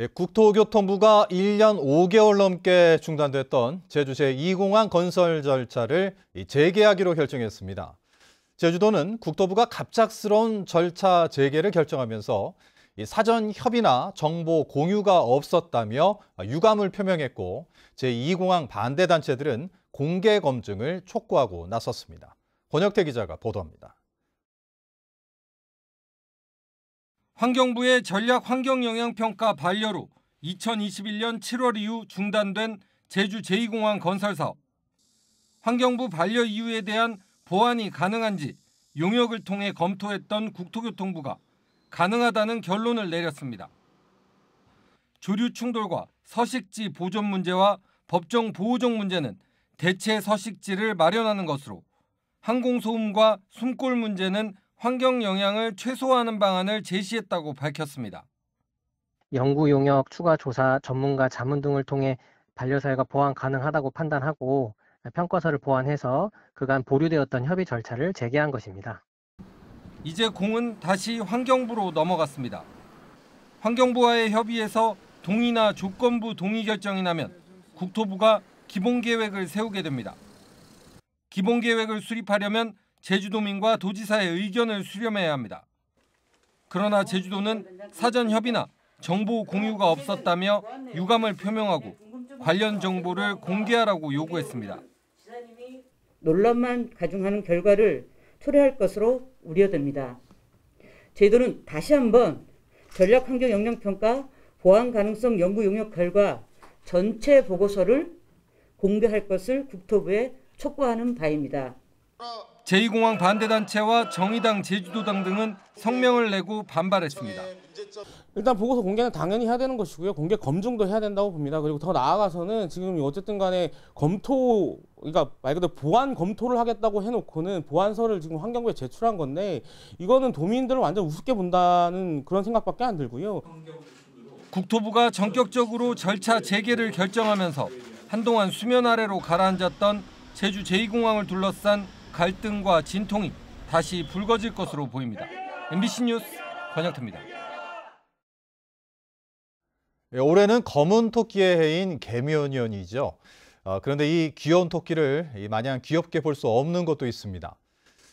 예, 국토교통부가 1년 5개월 넘게 중단됐던 제주 제2공항 건설 절차를 재개하기로 결정했습니다. 제주도는 국토부가 갑작스러운 절차 재개를 결정하면서 사전 협의나 정보 공유가 없었다며 유감을 표명했고 제2공항 반대 단체들은 공개 검증을 촉구하고 나섰습니다. 권혁태 기자가 보도합니다. 환경부의 전략 환경 영향 평가 반려로 2021년 7월 이후 중단된 제주 제2공항 건설 사업. 환경부 반려 이유에 대한 보완이 가능한지 용역을 통해 검토했던 국토교통부가 가능하다는 결론을 내렸습니다. 조류 충돌과 서식지 보존 문제와 법정 보호종 문제는 대체 서식지를 마련하는 것으로 항공소음과 숨골 문제는 환경 영향을 최소화하는 방안을 제시했다고 밝혔습니다. 연구 용역, 추가 조사, 전문가 자문 등을 통해 반려사회가 보완 가능하다고 판단하고 평가서를 보완해서 그간 보류되었던 협의 절차를 재개한 것입니다. 이제 공은 다시 환경부로 넘어갔습니다. 환경부와의 협의에서 동의나 조건부 동의 결정이 나면 국토부가 기본계획을 세우게 됩니다. 기본계획을 수립하려면 제주도민과 도지사의 의견을 수렴해야 합니다. 그러나 제주도는 사전 협의나 정보 공유가 없었다며 유감을 표명하고 관련 정보를 공개하라고 요구했습니다. 논란만 가중하는 결과를 초래할 것으로 우려됩니다. 제도는 다시 한번 전략환경영향평가 보완 가능성 연구 용역 결과 전체 보고서를 공개할 것을 국토부에 촉구하는 바입니다. 제2공항 반대단체와 정의당, 제주도당 등은 성명을 내고 반발했습니다. 일단 보고서 공개는 당연히 해야 되는 것이고요. 공개 검증도 해야 된다고 봅니다. 그리고 더 나아가서는 지금 어쨌든 간에 검토, 그러니까 말 그대로 보안 검토를 하겠다고 해놓고는 보안서를 지금 환경부에 제출한 건데 이거는 도민들을 완전 우습게 본다는 그런 생각밖에 안 들고요. 국토부가 전격적으로 절차 재개를 결정하면서 한동안 수면 아래로 가라앉았던 제주 제2공항을 둘러싼 갈등과 진통이 다시 불거질 것으로 보입니다. MBC 뉴스 권혁태입니다. 예, 올해는 검은 토끼의 해인 개묘년이죠. 어, 그런데 이 귀여운 토끼를 마냥 귀엽게 볼 수 없는 것도 있습니다.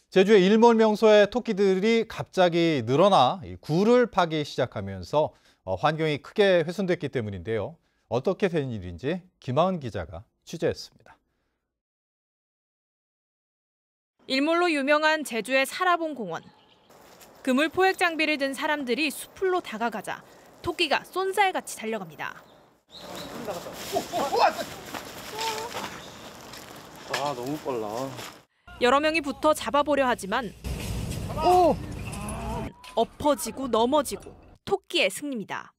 제주의 일몰 명소에 토끼들이 갑자기 늘어나 굴을 파기 시작하면서 어, 환경이 크게 훼손됐기 때문인데요. 어떻게 된 일인지 김하은 기자가 취재했습니다. 일몰로 유명한 제주의 사라본 공원. 그물 포획 장비를 든 사람들이 수풀로 다가가자 토끼가 쏜살같이 달려갑니다. 아 너무 빨라. 여러 명이 붙어 잡아보려 하지만 오! 엎어지고 넘어지고 토끼의 승리입니다.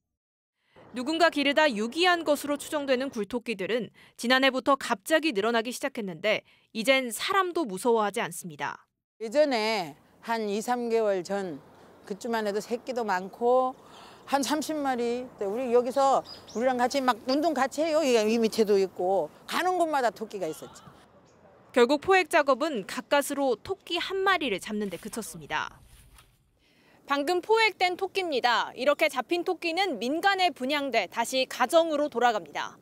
누군가 기르다 유기한 것으로 추정되는 굴토끼들은 지난해부터 갑자기 늘어나기 시작했는데 이젠 사람도 무서워하지 않습니다. 예전에 한 2, 3개월 전 그쯤만 해도 새끼도 많고 한 30마리 우리 여기서 우리랑 같이 막 운동 같이 해요. 이 밑에도 있고 가는 곳마다 토끼가 있었지. 결국 포획 작업은 가까스로 토끼 한 마리를 잡는 데 그쳤습니다. 방금 포획된 토끼입니다. 이렇게 잡힌 토끼는 민간에 분양돼 다시 가정으로 돌아갑니다.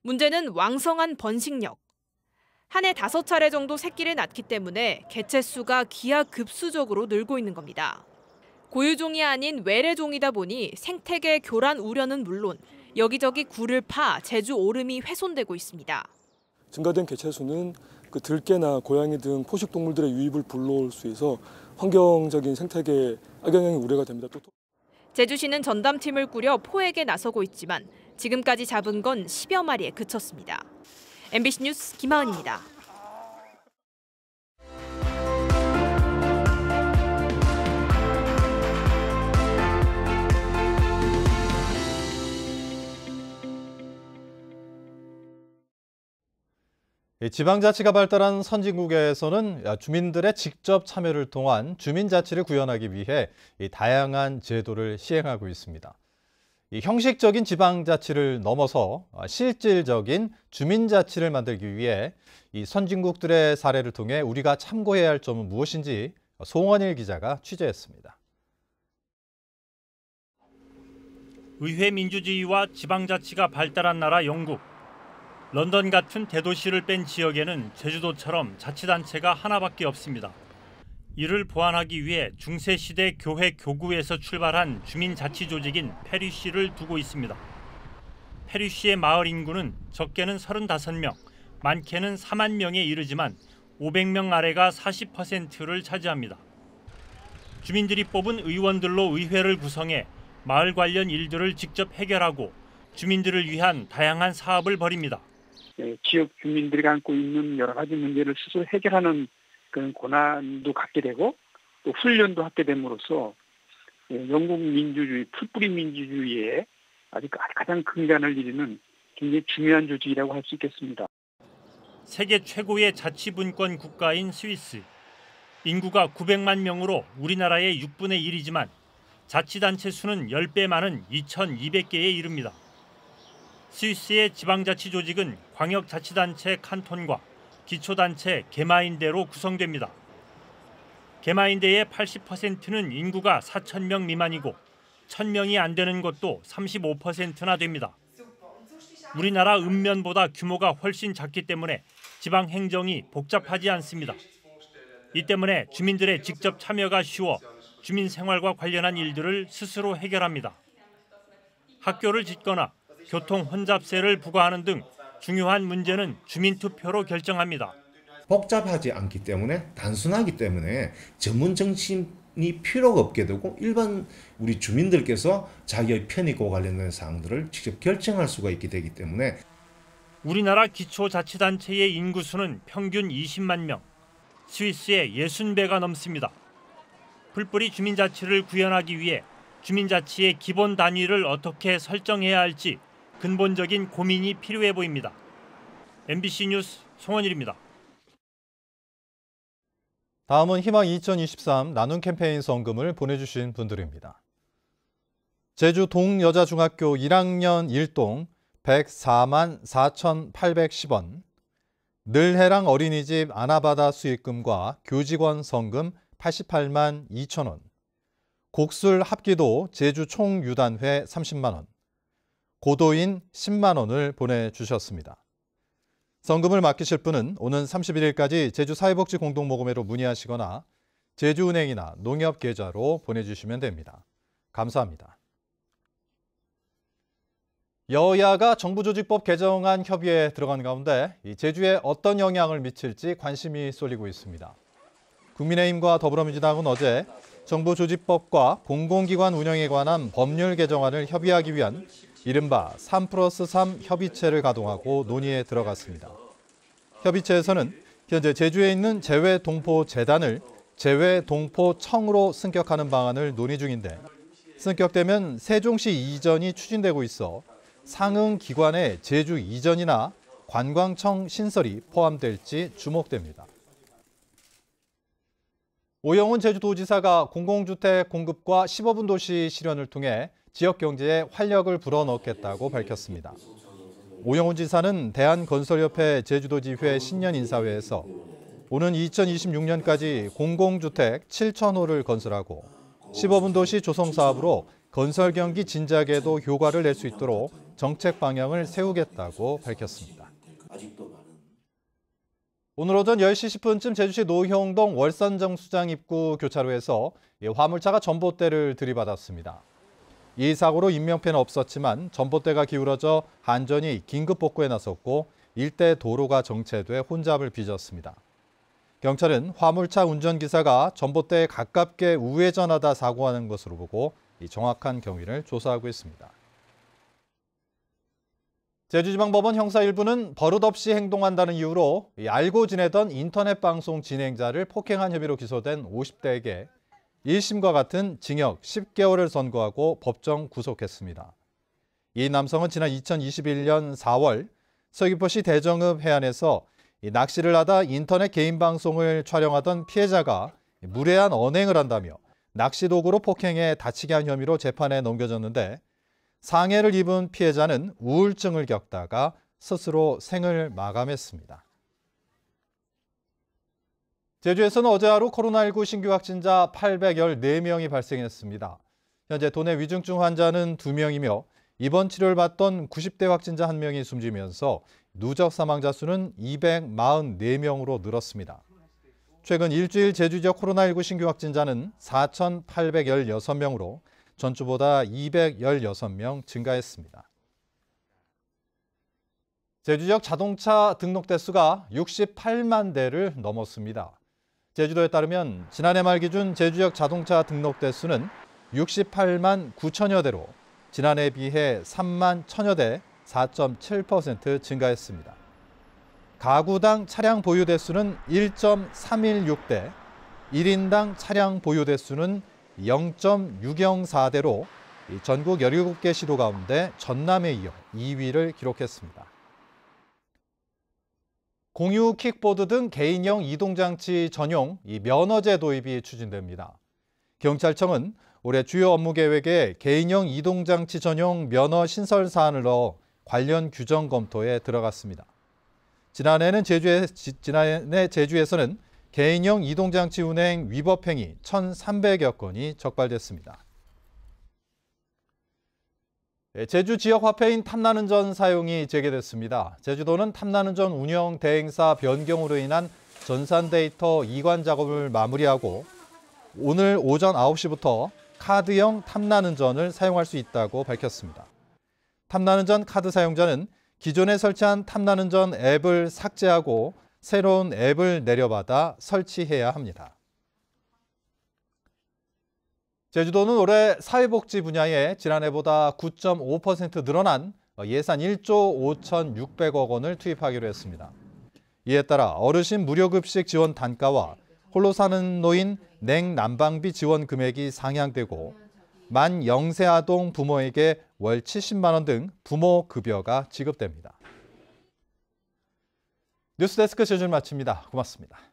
문제는 왕성한 번식력. 한 해 다섯 차례 정도 새끼를 낳기 때문에 개체 수가 기하급수적으로 늘고 있는 겁니다. 고유종이 아닌 외래종이다 보니 생태계 교란 우려는 물론 여기저기 굴을 파 제주 오름이 훼손되고 있습니다. 증가된 개체 수는 그 들개나 고양이 등 포식동물들의 유입을 불러올 수 있어 환경적인 생태계 악영향이 우려가 됩니다. 제주시는 전담팀을 꾸려 포획에 나서고 있지만 지금까지 잡은 건 10여 마리에 그쳤습니다. MBC 뉴스 김하은입니다. 예, 지방자치가 발달한 선진국에서는 아, 주민들의 직접 참여를 통한 주민자치를 구현하기 위해 다양한 제도를 시행하고 있습니다. 형식적인 지방자치를 넘어서 아, 실질적인 주민자치를 만들기 위해 선진국들의 사례를 통해 우리가 참고해야 할 점은 무엇인지 송원일 기자가 취재했습니다. 의회 민주주의와 지방자치가 발달한 나라 영국. 런던 같은 대도시를 뺀 지역에는 제주도처럼 자치단체가 하나밖에 없습니다. 이를 보완하기 위해 중세시대 교회 교구에서 출발한 주민자치조직인 페리시를 두고 있습니다. 페리시의 마을 인구는 적게는 35명, 많게는 4만 명에 이르지만 500명 아래가 40%를 차지합니다. 주민들이 뽑은 의원들로 의회를 구성해 마을 관련 일들을 직접 해결하고 주민들을 위한 다양한 사업을 벌입니다. 예, 지역 주민들이 안고 있는 여러 가지 문제를 스스로 해결하는 그런 고난도 갖게 되고 또 훈련도 하게 됨으로써 예, 영국 민주주의, 풀뿌리 민주주의에 아주 가장 근간을 이루는 굉장히 중요한 조직이라고 할 수 있겠습니다. 세계 최고의 자치분권 국가인 스위스. 인구가 900만 명으로 우리나라의 6분의 1이지만 자치단체 수는 10배 많은 2,200개에 이릅니다. 스위스의 지방자치조직은 광역자치단체 칸톤과 기초단체 개마인대로 구성됩니다. 개마인대의 80%는 인구가 4천 명 미만이고 1천 명이 안 되는 것도 35%나 됩니다. 우리나라 읍면보다 규모가 훨씬 작기 때문에 지방 행정이 복잡하지 않습니다. 이 때문에 주민들의 직접 참여가 쉬워 주민 생활과 관련한 일들을 스스로 해결합니다. 학교를 짓거나 교통 혼잡세를 부과하는 등 중요한 문제는 주민 투표로 결정합니다. 복잡하지 않기 때문에 단순하기 때문에 전문 정치이 필요가 없게 되고 일반 우리 주민들께서 자기의 편익과 관련된 사항들을 직접 결정할 수가 있게 되기 때문에 우리나라 기초자치단체의 인구수는 평균 20만 명, 스위스의 60배가 넘습니다. 풀뿌리 주민자치를 구현하기 위해 주민자치의 기본 단위를 어떻게 설정해야 할지 근본적인 고민이 필요해 보입니다. MBC 뉴스 송원일입니다. 다음은 희망 2023 나눔 캠페인 성금을 보내주신 분들입니다. 제주 동여자중학교 1학년 1동 104만 4,810원, 늘해랑 어린이집 아나바다 수익금과 교직원 성금 88만 2천원, 곡술 합기도 제주 총유단회 30만원, 고도인 10만 원을 보내주셨습니다. 성금을 맡기실 분은 오는 31일까지 제주사회복지공동모금회로 문의하시거나 제주은행이나 농협계좌로 보내주시면 됩니다. 감사합니다. 여야가 정부조직법 개정안 협의에 들어간 가운데 제주에 어떤 영향을 미칠지 관심이 쏠리고 있습니다. 국민의힘과 더불어민주당은 어제 정부조직법과 공공기관 운영에 관한 법률 개정안을 협의하기 위한 이른바 3 플러스 3 협의체를 가동하고 논의에 들어갔습니다. 협의체에서는 현재 제주에 있는 재외동포재단을 재외동포청으로 승격하는 방안을 논의 중인데 승격되면 세종시 이전이 추진되고 있어 상응 기관의 제주 이전이나 관광청 신설이 포함될지 주목됩니다. 오영훈 제주도지사가 공공주택 공급과 15분 도시 실현을 통해 지역 경제에 활력을 불어넣겠다고 밝혔습니다. 오영훈 지사는 대한건설협회 제주도지회 신년 인사회에서 오는 2026년까지 공공주택 7 0호를 건설하고 15분 도시 조성 사업으로 건설 경기 진작에도 효과를 낼 수 있도록 정책 방향을 세우겠다고 밝혔습니다. 오늘 오전 10시 10분쯤 제주시 노형동 월산정수장 입구 교차로에서 예, 화물차가 전봇대를 들이받았습니다. 이 사고로 인명피해는 없었지만 전봇대가 기울어져 안전이 긴급 복구에 나섰고 일대 도로가 정체돼 혼잡을 빚었습니다. 경찰은 화물차 운전기사가 전봇대에 가깝게 우회전하다 사고하는 것으로 보고 정확한 경위를 조사하고 있습니다. 제주지방법원 형사 1부는 버릇없이 행동한다는 이유로 알고 지내던 인터넷 방송 진행자를 폭행한 혐의로 기소된 50대에게 1심과 같은 징역 10개월을 선고하고 법정 구속했습니다. 이 남성은 지난 2021년 4월 서귀포시 대정읍 해안에서 낚시를 하다 인터넷 개인 방송을 촬영하던 피해자가 무례한 언행을 한다며 낚시도구로 폭행해 다치게 한 혐의로 재판에 넘겨졌는데 상해를 입은 피해자는 우울증을 겪다가 스스로 생을 마감했습니다. 제주에서는 어제 하루 코로나19 신규 확진자 814명이 발생했습니다. 현재 도내 위중증 환자는 2명이며 이번 치료를 받던 90대 확진자 1명이 숨지면서 누적 사망자 수는 244명으로 늘었습니다. 최근 일주일 제주 지역 코로나19 신규 확진자는 4,816명으로 전주보다 216명 증가했습니다. 제주 지역 자동차 등록 대수가 68만 대를 넘었습니다. 제주도에 따르면 지난해 말 기준 제주역 자동차 등록 대수는 68만 9천여 대로 지난해에 비해 3만 천여대 4.7% 증가했습니다. 가구당 차량 보유 대수는 1.316대, 1인당 차량 보유 대수는 0.604대로 전국 17개 시도 가운데 전남에 이어 2위를 기록했습니다. 공유 킥보드 등 개인형 이동장치 전용 면허제 도입이 추진됩니다. 경찰청은 올해 주요 업무 계획에 개인형 이동장치 전용 면허 신설 사안을 넣어 관련 규정 검토에 들어갔습니다. 지난해는 제주에, 지난해 제주에서는 개인형 이동장치 운행 위법 행위 1,300여 건이 적발됐습니다. 예, 제주 지역 화폐인 탐나는전 사용이 재개됐습니다. 제주도는 탐나는전 운영 대행사 변경으로 인한 전산 데이터 이관 작업을 마무리하고 오늘 오전 9시부터 카드형 탐나는전을 사용할 수 있다고 밝혔습니다. 탐나는전 카드 사용자는 기존에 설치한 탐나는전 앱을 삭제하고 새로운 앱을 내려받아 설치해야 합니다. 제주도는 올해 사회복지 분야에 지난해보다 9.5% 늘어난 예산 1조 5,600억 원을 투입하기로 했습니다. 이에 따라 어르신 무료급식 지원 단가와 홀로 사는 노인 냉난방비 지원 금액이 상향되고 만 영세 아동 부모에게 월 70만 원 등 부모 급여가 지급됩니다. 뉴스데스크 제주를 마칩니다. 고맙습니다.